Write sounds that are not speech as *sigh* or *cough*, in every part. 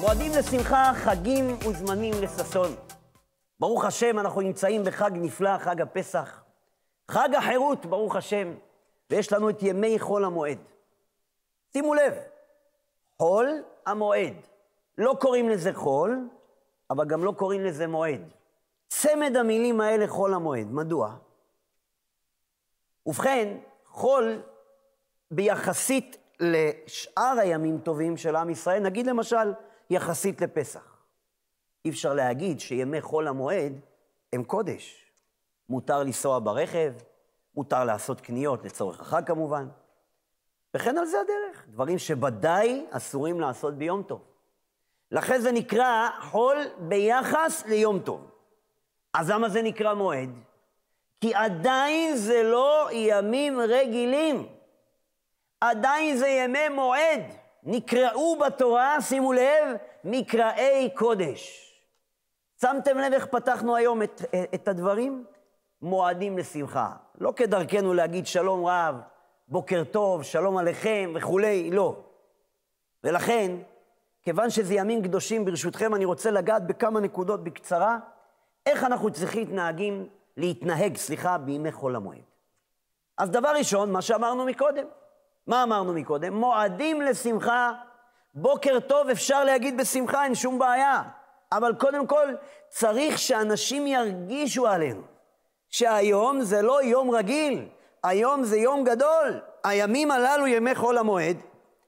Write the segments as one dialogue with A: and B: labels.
A: מועדים לשמחה, חגים וזמנים לששון. ברוך השם, אנחנו נמצאים בחג נפלא, חג הפסח. חג החירות, ברוך השם, ויש לנו את ימי חול המועד. שימו לב, חול המועד. לא קוראים לזה חול, אבל גם לא קוראים לזה מועד. צמד המילים האלה חול המועד. מדוע? ובכן, חול ביחסית לשאר הימים טובים של עם ישראל, נגיד למשל, יחסית לפסח. אי אפשר להגיד שימי חול המועד הם קודש. מותר לנסוע ברכב, מותר לעשות קניות לצורך החג כמובן, וכן על זה הדרך, דברים שוודאי אסורים לעשות ביום טוב. לכן זה נקרא חול ביחס ליום טוב. אז למה זה נקרא מועד? כי עדיין זה לא ימים רגילים, עדיין זה ימי מועד. נקראו בתורה, שימו לב, מקראי קודש. שמתם לב איך פתחנו היום את, את הדברים? מועדים לשמחה. לא כדרכנו להגיד שלום רב, בוקר טוב, שלום עליכם וכולי, לא. ולכן, כיוון שזה ימים קדושים, ברשותכם, אני רוצה לגעת בכמה נקודות בקצרה, איך אנחנו צריכים להתנהגים, להתנהג, סליחה, בימי חול המועד. אז דבר ראשון, מה שאמרנו מקודם, מה אמרנו מקודם? מועדים לשמחה. בוקר טוב אפשר להגיד בשמחה, אין שום בעיה. אבל קודם כל, צריך שאנשים ירגישו עלינו. שהיום זה לא יום רגיל, היום זה יום גדול. הימים הללו, ימי חול המועד,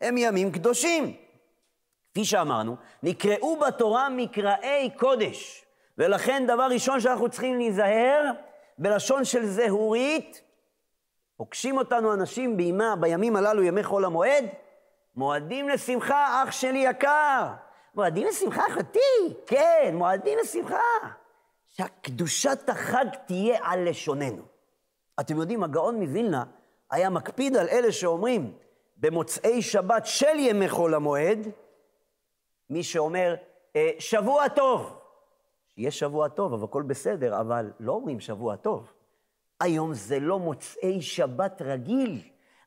A: הם ימים קדושים. כפי שאמרנו, נקראו בתורה מקראי קודש. ולכן דבר ראשון שאנחנו צריכים להיזהר, בלשון של זהורית, פוגשים אותנו אנשים בימה, בימים הללו, ימי חול המועד, מועדים לשמחה, אח שלי יקר. מועדים לשמחה, אחותי? כן, מועדים לשמחה. שהקדושת החג תהיה על לשוננו. אתם יודעים, הגאון מווילנה היה מקפיד על אלה שאומרים במוצאי שבת של ימי חול המועד, מי שאומר, אה, שבוע טוב. שיהיה שבוע טוב, אבל הכל בסדר, אבל לא אומרים שבוע טוב. היום זה לא מוצאי שבת רגיל,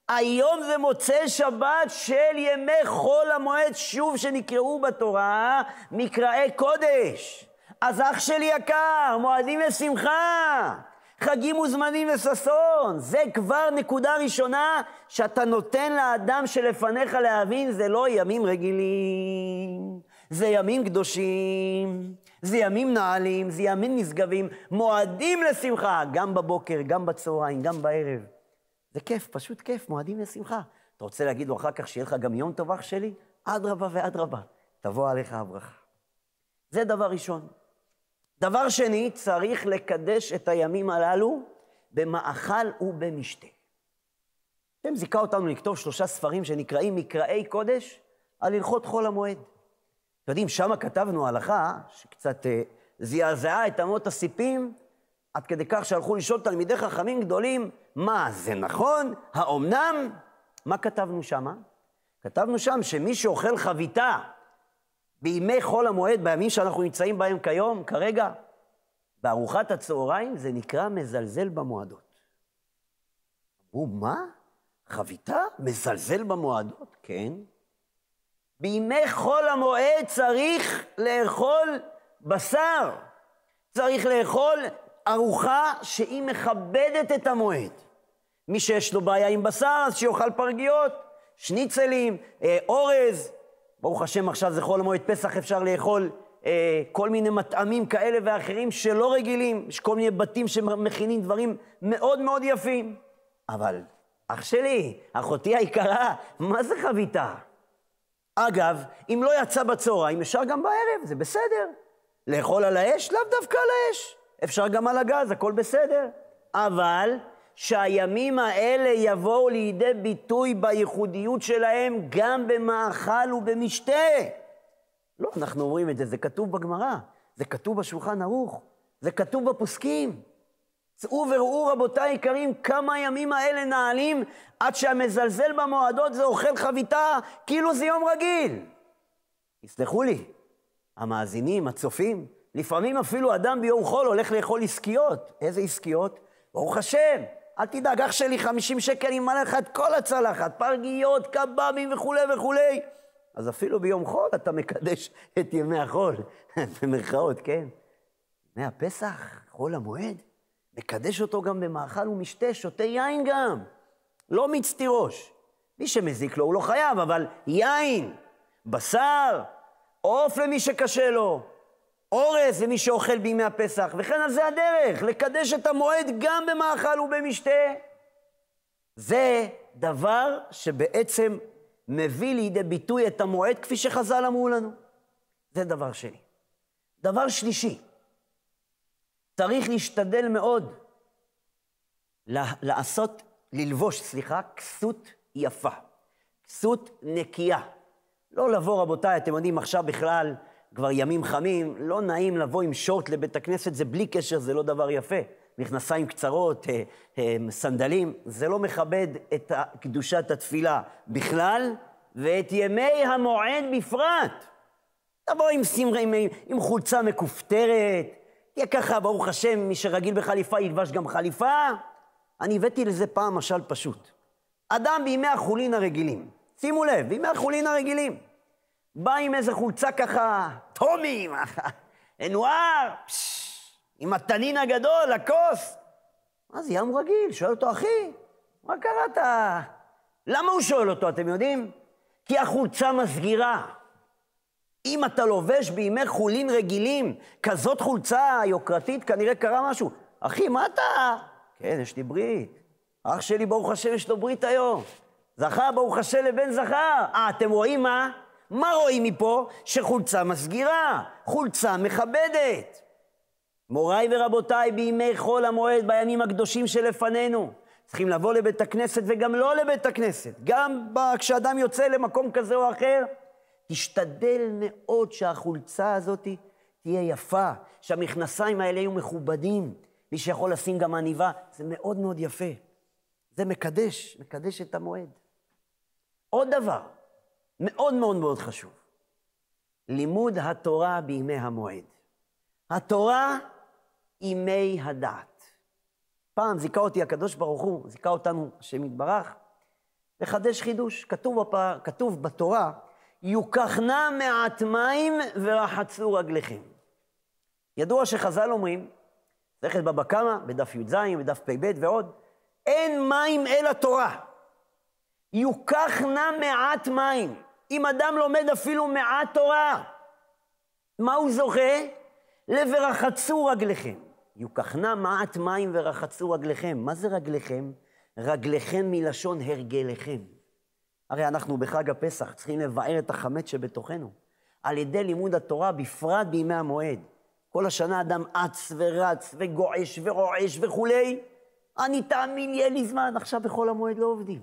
A: היום זה מוצאי שבת של ימי חול המועד שוב שנקראו בתורה מקראי קודש. אז אח שלי יקר, מועדים לשמחה, חגים וזמנים לששון. זה כבר נקודה ראשונה שאתה נותן לאדם שלפניך להבין, זה לא ימים רגילים, זה ימים קדושים. זה ימים נעלים, זה ימים נשגבים, מועדים לשמחה, גם בבוקר, גם בצהריים, גם בערב. זה כיף, פשוט כיף, מועדים לשמחה. אתה רוצה להגיד לו אחר כך שיהיה לך גם יום טוב אח שלי? אדרבה ואדרבה, תבוא עליך הברכה. זה דבר ראשון. דבר שני, צריך לקדש את הימים הללו במאכל ובמשתה. השם זיכה אותנו לכתוב שלושה ספרים שנקראים מקראי קודש על הלכות חול המועד. אתם יודעים, שמה כתבנו הלכה שקצת אה, זעזעה את אמות הסיפים, עד כדי כך שהלכו לשאול תלמידי חכמים גדולים, מה, זה נכון? האומנם? מה כתבנו שמה? כתבנו שם שמי שאוכל חביתה בימי חול המועד, בימים שאנחנו נמצאים בהם כיום, כרגע, בארוחת הצהריים, זה נקרא מזלזל במועדות. אמרו, מה? חביתה? מזלזל במועדות? כן. בימי חול המועד צריך לאכול בשר, צריך לאכול ארוחה שהיא מכבדת את המועד. מי שיש לו בעיה עם בשר, אז שיאכל פרגיות, שניצלים, אה, אורז. ברוך השם, עכשיו זה חול המועד פסח, אפשר לאכול אה, כל מיני מטעמים כאלה ואחרים שלא רגילים. יש כל מיני בתים שמכינים דברים מאוד מאוד יפים. אבל אח שלי, אחותי היקרה, מה זה חביתה? אגב, אם לא יצא בצהריים, אפשר גם בערב, זה בסדר. לאכול על האש? לאו דווקא על האש. אפשר גם על הגז, הכל בסדר. אבל שהימים האלה יבואו לידי ביטוי בייחודיות שלהם גם במאכל ובמשתה. לא, אנחנו אומרים את זה, זה כתוב בגמרא, זה כתוב בשולחן ערוך, זה כתוב בפוסקים. צאו וראו רבותיי היקרים כמה הימים האלה נעלים עד שהמזלזל במועדות זה אוכל חביתה כאילו זה יום רגיל. יסלחו לי, המאזינים, הצופים, לפעמים אפילו אדם ביום חול הולך לאכול עסקיות. איזה עסקיות? ברוך השם, אל תדאג, אח שלי, 50 שקל ימלא לך את כל הצלחת, פרגיות, קבבים וכולי וכולי. אז אפילו ביום חול אתה מקדש את ימי החול, *laughs* במרכאות, כן? ימי הפסח, חול המועד. מקדש אותו גם במאכל ומשתה, שותה יין גם. לא מיץ תירוש. מי שמזיק לו הוא לא חייב, אבל יין, בשר, עוף למי שקשה לו, אורז למי שאוכל בימי הפסח, וכן על זה הדרך, לקדש את המועד גם במאכל ובמשתה. זה דבר שבעצם מביא לידי ביטוי את המועד כפי שחז"ל אמרו לנו. זה דבר שני. דבר שלישי, צריך להשתדל מאוד לעשות, ללבוש, סליחה, כסות יפה, כסות נקייה. לא לבוא, רבותיי, אתם יודעים, עכשיו בכלל כבר ימים חמים, לא נעים לבוא עם שורט לבית הכנסת, זה בלי קשר, זה לא דבר יפה. מכנסיים קצרות, אה, אה, סנדלים, זה לא מכבד את קדושת התפילה בכלל, ואת ימי המועד בפרט. תבוא עם, סמר, עם, עם, עם חולצה מכופתרת, יהיה ככה, ברוך השם, מי שרגיל בחליפה ילבש גם חליפה. אני הבאתי לזה פעם משל פשוט. אדם בימי החולין הרגילים, שימו לב, בימי החולין הרגילים, בא עם איזה חולצה ככה, טומי, *laughs* אנואר, עם התנין הגדול, הכוס. אז ים רגיל, שואל אותו, אחי, מה קראת? למה הוא שואל אותו, אתם יודעים? כי החולצה מסגירה. אם אתה לובש בימי חולין רגילים כזאת חולצה יוקרתית, כנראה קרה משהו. אחי, מה אתה? כן, יש לי ברית. אח שלי, ברוך השם, יש לו ברית היום. זכר, ברוך השם, לבן זכר. אה, אתם רואים מה? מה רואים מפה? שחולצה מסגירה, חולצה מכבדת. מוריי ורבותיי, בימי חול המועד, בימים הקדושים שלפנינו, צריכים לבוא לבית הכנסת וגם לא לבית הכנסת. גם כשאדם יוצא למקום כזה או אחר, תשתדל מאוד שהחולצה הזאת תהיה יפה, שהמכנסיים האלה יהיו מכובדים. מי שיכול לשים גם עניבה, זה מאוד מאוד יפה. זה מקדש, מקדש את המועד. עוד דבר, מאוד מאוד מאוד חשוב, לימוד התורה בימי המועד. התורה ימי הדעת. פעם זיכה אותי הקדוש ברוך הוא, זיכה אותנו השם יתברך, לחדש חידוש. כתוב, בפר... כתוב בתורה, יוקחנה מעט מים ורחצו רגליכם. ידוע שחז"ל אומרים, זכת בבא קמא, בדף י"ז, בדף פ"ב ועוד, אין מים אלא תורה. יוקחנה מעט מים. אם אדם לומד אפילו מעט תורה, מה הוא זוכה? ל"ורחצו רגליכם". יוקחנה מעט מים ורחצו רגליכם. מה זה רגליכם? רגליכם מלשון הרגליכם. הרי אנחנו בחג הפסח צריכים לבער את החמץ שבתוכנו. על ידי לימוד התורה, בפרט בימי המועד. כל השנה אדם אץ ורץ וגועש ורועש וכולי. אני, תאמין לי, אין לי זמן. עכשיו בחול המועד לא עובדים.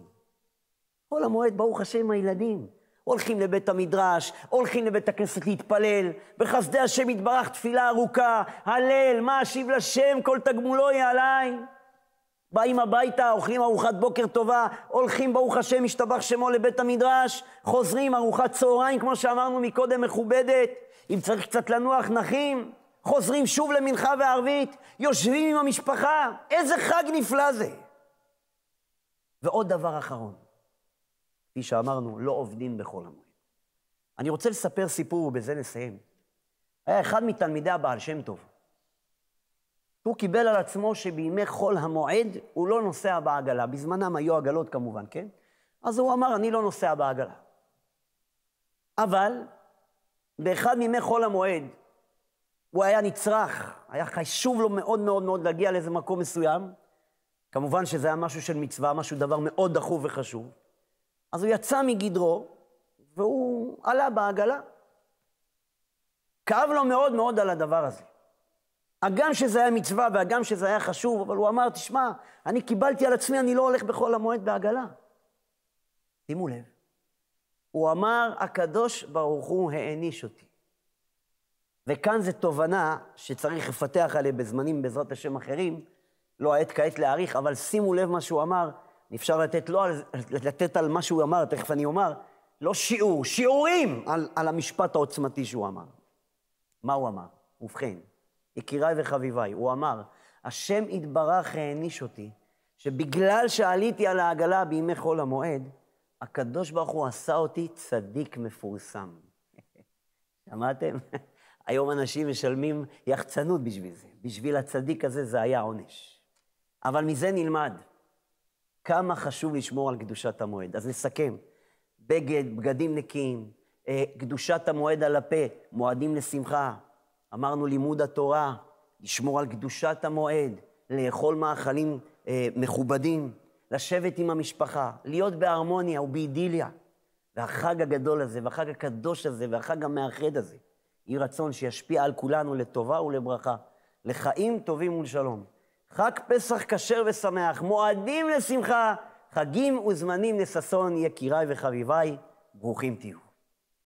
A: חול המועד, ברוך השם, הילדים. הולכים לבית המדרש, הולכים לבית הכנסת להתפלל, בחסדי השם יתברך תפילה ארוכה, הלל, מה אשיב לשם, כל תגמולו יהיה עליי. באים הביתה, אוכלים ארוחת בוקר טובה, הולכים ברוך השם, משתבח שמו לבית המדרש, חוזרים, ארוחת צהריים, כמו שאמרנו מקודם, מכובדת. אם צריך קצת לנוח, נחים. חוזרים שוב למנחה וערבית, יושבים עם המשפחה. איזה חג נפלא זה. ועוד דבר אחרון, כפי שאמרנו, לא עובדים בכל המועד. אני רוצה לספר סיפור, ובזה נסיים. היה אחד מתלמידי הבעל שם טוב. הוא קיבל על עצמו שבימי חול המועד הוא לא נוסע בעגלה. בזמנם היו עגלות כמובן, כן? אז הוא אמר, אני לא נוסע בעגלה. אבל באחד מימי חול המועד הוא היה נצרך, היה חשוב לו מאוד מאוד מאוד להגיע לאיזה מקום מסוים. כמובן שזה היה משהו של מצווה, משהו, דבר מאוד דחוף וחשוב. אז הוא יצא מגדרו, והוא עלה בעגלה. כאב לו מאוד מאוד על הדבר הזה. הגם שזה היה מצווה והגם שזה היה חשוב, אבל הוא אמר, תשמע, אני קיבלתי על עצמי, אני לא הולך בחול המועד בעגלה. שימו לב, הוא אמר, הקדוש ברוך הוא העניש אותי. וכאן זו תובנה שצריך לפתח עליה בזמנים, בעזרת השם, אחרים. לא העת כעת להעריך, אבל שימו לב מה שהוא אמר, אפשר לתת, לא על, לתת על מה שהוא אמר, תכף אני אומר, לא שיעור, שיעורים על, על המשפט העוצמתי שהוא אמר. מה הוא אמר? ובכן, יקיריי וחביביי, הוא אמר, השם יתברך העניש אותי, שבגלל שעליתי על העגלה בימי חול המועד, הקדוש ברוך הוא עשה אותי צדיק מפורסם. *laughs* שמעתם? *laughs* היום אנשים משלמים יחצנות בשביל זה. בשביל הצדיק הזה זה היה עונש. אבל מזה נלמד כמה חשוב לשמור על קדושת המועד. אז נסכם. בגד, בגדים נקיים, אה, קדושת המועד על הפה, מועדים לשמחה, אמרנו לימוד התורה, לשמור על קדושת המועד, לאכול מאכלים אה, מכובדים, לשבת עם המשפחה, להיות בהרמוניה ובאידיליה. והחג הגדול הזה, והחג הקדוש הזה, והחג המאחד הזה, יהי רצון שישפיע על כולנו לטובה ולברכה, לחיים טובים ולשלום. חג פסח כשר ושמח, מועדים לשמחה, חגים וזמנים לששון, יקיריי וחביביי, ברוכים תהיו.